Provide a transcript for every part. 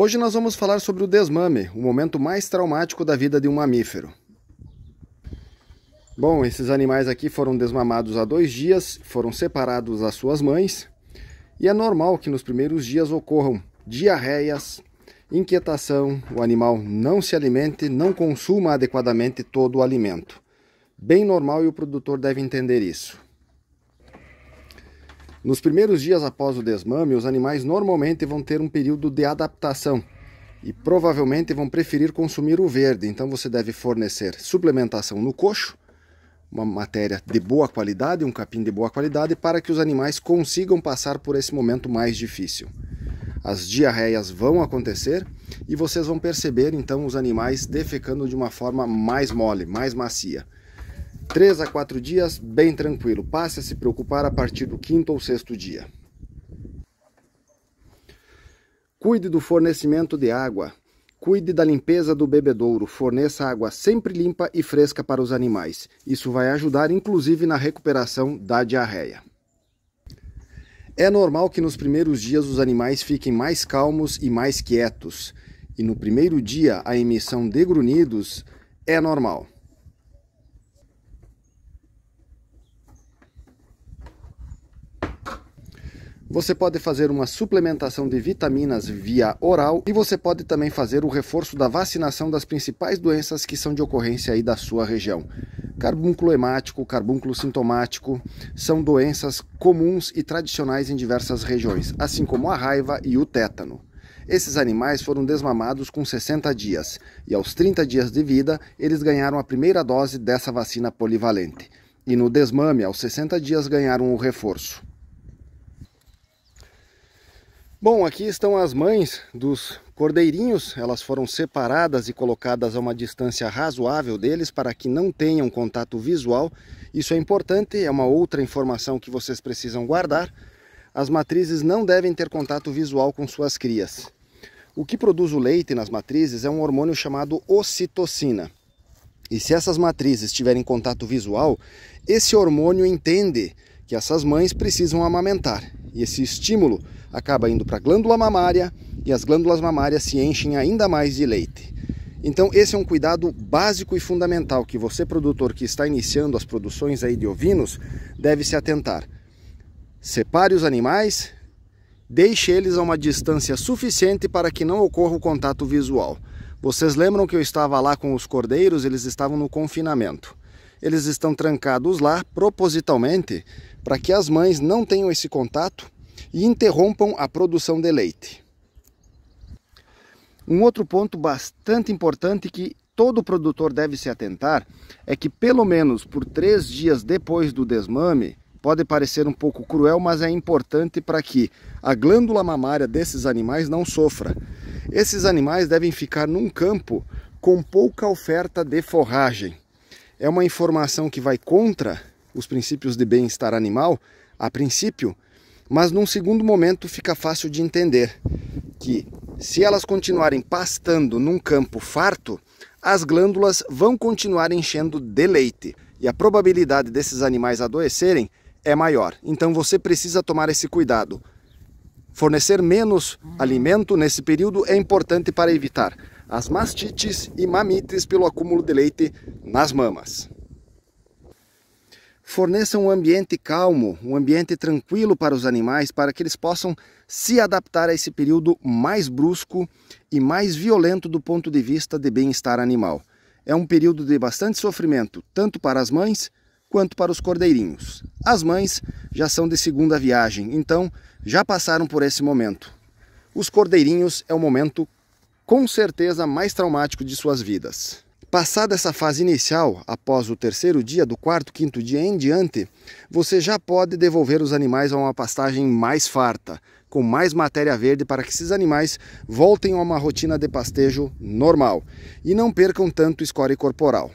Hoje nós vamos falar sobre o desmame, o momento mais traumático da vida de um mamífero. Bom, esses animais aqui foram desmamados há dois dias, foram separados das suas mães, e é normal que nos primeiros dias ocorram diarreias, inquietação, o animal não se alimente, não consuma adequadamente todo o alimento. Bem normal e o produtor deve entender isso. Nos primeiros dias após o desmame, os animais normalmente vão ter um período de adaptação e provavelmente vão preferir consumir o verde. Então você deve fornecer suplementação no coxo, uma matéria de boa qualidade, um capim de boa qualidade, para que os animais consigam passar por esse momento mais difícil. As diarreias vão acontecer e vocês vão perceber então os animais defecando de uma forma mais mole, mais macia. 3 a 4 dias, bem tranquilo. Passe a se preocupar a partir do quinto ou sexto dia. Cuide do fornecimento de água. Cuide da limpeza do bebedouro. Forneça água sempre limpa e fresca para os animais. Isso vai ajudar, inclusive, na recuperação da diarreia. É normal que nos primeiros dias os animais fiquem mais calmos e mais quietos. E no primeiro dia, a emissão de grunhidos é normal. Você pode fazer uma suplementação de vitaminas via oral e você pode também fazer o reforço da vacinação das principais doenças que são de ocorrência aí da sua região. Carbúnculo hemático, carbúnculo sintomático são doenças comuns e tradicionais em diversas regiões, assim como a raiva e o tétano. Esses animais foram desmamados com 60 dias e, aos 30 dias de vida, eles ganharam a primeira dose dessa vacina polivalente. E no desmame, aos 60 dias, ganharam o reforço. Bom, aqui estão as mães dos cordeirinhos, elas foram separadas e colocadas a uma distância razoável deles para que não tenham contato visual. Isso é importante, é uma outra informação que vocês precisam guardar. As matrizes não devem ter contato visual com suas crias. O que produz o leite nas matrizes é um hormônio chamado ocitocina. E se essas matrizes tiverem contato visual, esse hormônio entende que essas mães precisam amamentar e esse estímulo acaba indo para a glândula mamária e as glândulas mamárias se enchem ainda mais de leite. Então, esse é um cuidado básico e fundamental que você, produtor que está iniciando as produções aí de ovinos, deve se atentar. Separe os animais, deixe eles a uma distância suficiente para que não ocorra o contato visual. Vocês lembram que eu estava lá com os cordeiros, eles estavam no confinamento. Eles estão trancados lá propositalmente para que as mães não tenham esse contato e interrompam a produção de leite. Um outro ponto bastante importante que todo produtor deve se atentar é que, pelo menos por três dias depois do desmame, pode parecer um pouco cruel, mas é importante para que a glândula mamária desses animais não sofra. Esses animais devem ficar num campo com pouca oferta de forragem. É uma informação que vai contra os princípios de bem-estar animal, a princípio, mas num segundo momento fica fácil de entender que se elas continuarem pastando num campo farto, as glândulas vão continuar enchendo de leite e a probabilidade desses animais adoecerem é maior. Então você precisa tomar esse cuidado. Fornecer menos alimento nesse período é importante para evitar as mastites e mamites pelo acúmulo de leite nas mamas forneça um ambiente calmo, um ambiente tranquilo para os animais, para que eles possam se adaptar a esse período mais brusco e mais violento do ponto de vista de bem-estar animal. É um período de bastante sofrimento, tanto para as mães quanto para os cordeirinhos. As mães já são de segunda viagem, então já passaram por esse momento. Os cordeirinhos é o momento com certeza mais traumático de suas vidas. Passada essa fase inicial, após o terceiro dia, do quarto, quinto dia em diante, você já pode devolver os animais a uma pastagem mais farta, com mais matéria verde para que esses animais voltem a uma rotina de pastejo normal e não percam tanto escória corporal.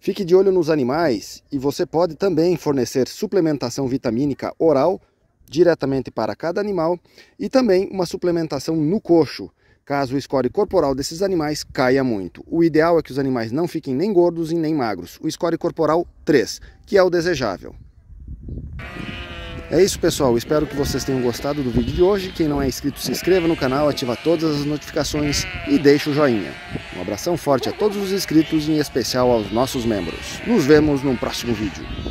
Fique de olho nos animais e você pode também fornecer suplementação vitamínica oral diretamente para cada animal e também uma suplementação no coxo, caso o score corporal desses animais caia muito. O ideal é que os animais não fiquem nem gordos e nem magros. O score corporal 3, que é o desejável. É isso pessoal, espero que vocês tenham gostado do vídeo de hoje. Quem não é inscrito se inscreva no canal, ativa todas as notificações e deixa o joinha. Um abração forte a todos os inscritos e em especial aos nossos membros. Nos vemos num próximo vídeo.